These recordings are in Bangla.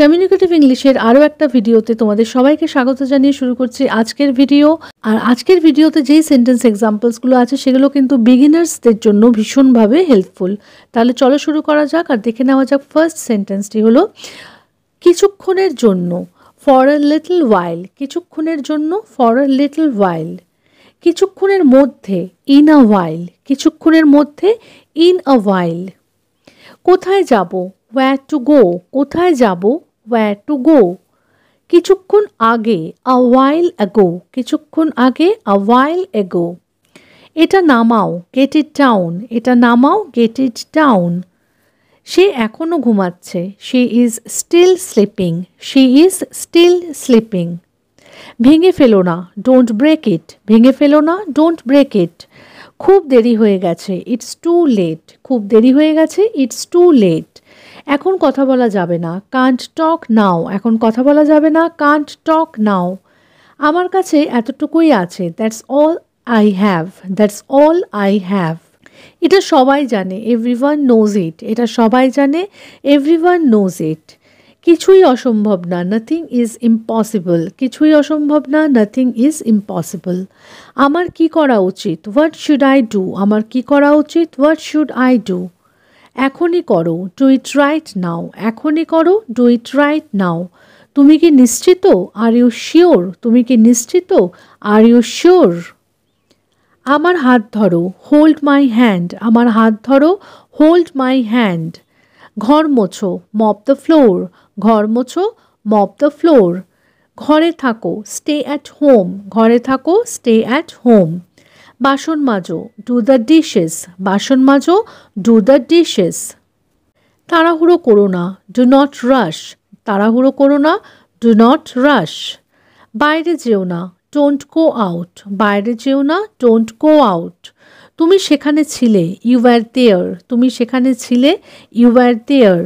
কমিউনিকেটিভ ইংলিশের আরও একটা ভিডিওতে তোমাদের সবাইকে স্বাগত জানিয়ে শুরু করছি আজকের ভিডিও আর আজকের ভিডিওতে যেই সেন্টেন্স এক্সাম্পলসগুলো আছে সেগুলো কিন্তু বিগিনার্সদের জন্য ভীষণভাবে হেল্পফুল তাহলে চলো শুরু করা যাক আর দেখে নেওয়া যাক ফার্স্ট সেন্টেন্সটি হলো কিছুক্ষণের জন্য ফর আ লিটল ওয়াইল কিছুক্ষণের জন্য ফর আ লিটল ওয়াইল কিছুক্ষণের মধ্যে ইন আ ওয়াইল কিছুক্ষণের মধ্যে ইন আ ওয়াইল কোথায় যাব ওয়্যার টু গো কোথায় যাব where to go কিছুক্ষণ আগে আ ওয়াইল অ্যাগো কিছুক্ষণ আগে আ ওয়াইল অ্যাগো এটা নামাও গেট ইট ডাউন এটা নামাও গেট ইট ডাউন সে এখনও ঘুমাচ্ছে she is still sleeping she is still sleeping ভেঙে ফেলো না ডোন্ট ব্রেক ইট ভেঙে ফেলো না ডোন্ট ব্রেক ইট খুব দেরি হয়ে গেছে ইটস টু লেট খুব দেরি হয়ে গেছে ইটস টু লেট এখন কথা বলা যাবে না কান্ট টক নাও এখন কথা বলা যাবে না কান্ট টক নাও আমার কাছে এতটুকুই আছে that's all I have that's all I have এটা সবাই জানে এভরিওয়ান নোজ ইট এটা সবাই জানে এভরিওয়ান নোজ ইট কিছুই অসম্ভব না নাথিং ইজ ইম্পসিবল কিছুই অসম্ভব না নাথিং ইজ ইম্পসিবল আমার কি করা উচিত হোয়াট শুড আই ডু আমার কি করা উচিত হোয়াট শুড আই ডু এখনই করো ডু ইট রাইট নাও এখনই করো ডু ইট রাইট নাও তুমি কি নিশ্চিত আর ইউ শিওর তুমি কি নিশ্চিত আর ইউ শিওর আমার হাত ধরো হোল্ড মাই হ্যান্ড আমার হাত ধরো হোল্ড মাই হ্যান্ড ঘর মোছো মপ দ্য ফ্লোর ঘর মোছো মপ দ্য ফ্লোর ঘরে থাকো স্টে অ্যাট হোম ঘরে থাকো স্টে অ্যাট হোম বাসন মাজো ডু দ্য ডিশেস বাসন মাজো ডু দ্য ডিশেস তাড়াহুড়ো করো না ডু নট রাশ তাড়াহুড়ো করো না ডু নট রাশ বাইরে যেও না ডোন্ট গো আউট বাইরে যেও না ডোন্ট গো আউট তুমি সেখানে ছিলে ইউ আর দেয়ার তুমি সেখানে ছিলে ইউ আর দেয়ার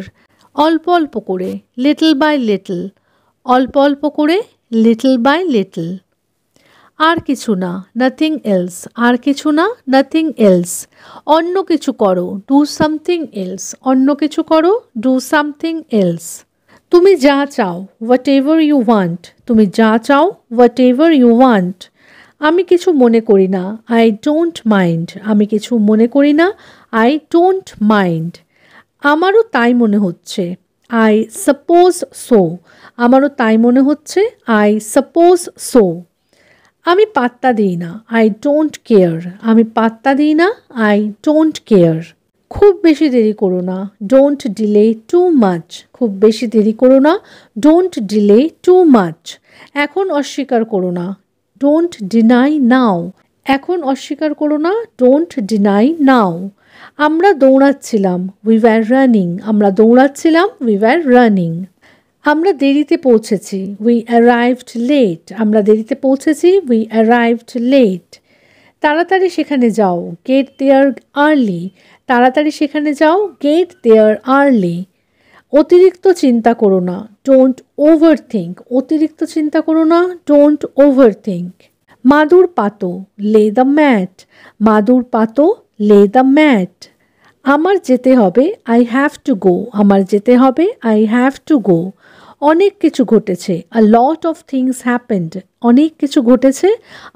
অল্প অল্প করে লিটল বাই লিটল অল্প অল্প করে লিটল বাই লিটল আর কিছু না নাথিং এলস আর কিছু না নাথিং এলস অন্য কিছু করো ডু সামথিং এলস অন্য কিছু করো ডু সামথিং এলস তুমি যা চাও হোয়াট এভার ইউ ওয়ান্ট তুমি যা চাও হোয়াট এভার ইউ ওয়ান্ট আমি কিছু মনে করি না আই ডোন্ট মাইন্ড আমি কিছু মনে করি না আই ডোন্ট মাইন্ড আমারও তাই মনে হচ্ছে আই সাপোজ সো আমারও তাই মনে হচ্ছে আই সাপোজ সো আমি পাত্তা দিই না আই ডোন্ট কেয়ার আমি পাত্তা দিই না আই ডোন্ট কেয়ার খুব বেশি দেরি করো না ডোন্ট ডিলে টু মাচ খুব বেশি দেরি করো না ডোন্ট ডিলে টু মাচ এখন অস্বীকার করো না ডোন্ট ডিনাই নাও এখন অস্বীকার করো না ডোন্ট ডিনাই নাও আমরা দৌড়াচ্ছিলাম উই ওয়্যার রানিং আমরা দৌড়াচ্ছিলাম উই ওয়্যার রানিং আমরা দেরিতে পৌঁছেছি উই অ্যারাইভড লেট আমরা দেরিতে পৌঁছেছি উই অ্যারাইভড লেট তাড়াতাড়ি সেখানে যাও গেট দেয়ার আর্লি তাড়াতাড়ি সেখানে যাও গেট দেয়ার আর্লি অতিরিক্ত চিন্তা করো না ডোন্ট ওভার থিঙ্ক অতিরিক্ত চিন্তা করো না ডোন্ট ওভার থিঙ্ক মাদুর পাতো লে দ্য ম্যাট মাদুর পাতো লে দ্য ম্যাট আমার যেতে হবে আই হ্যাভ টু গো আমার যেতে হবে আই হ্যাভ টু গো অনেক কিছু ঘটেছে a lot of things happened অনেক কিছু ঘটেছে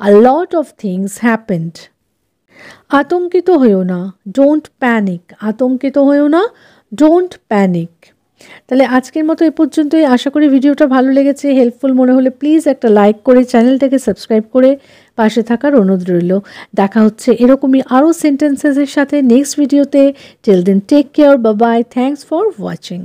a lot of things happened আতঙ্কিত হয়েও না ডোন্ট প্যানিক আতঙ্কিত হয়েও না ডোন্ট প্যানিক তাহলে আজকের মতো এ পর্যন্তই আশা করি ভিডিওটা ভালো লেগেছে হেল্পফুল মনে হলে প্লিজ একটা লাইক করে চ্যানেলটাকে সাবস্ক্রাইব করে পাশে থাকার অনুরোধ রইল দেখা হচ্ছে এরকমই আরও সেন্টেন্সেসের সাথে নেক্সট ভিডিওতে টেল দিন টেক কেয়ার বা বাই থ্যাংকস ফর ওয়াচিং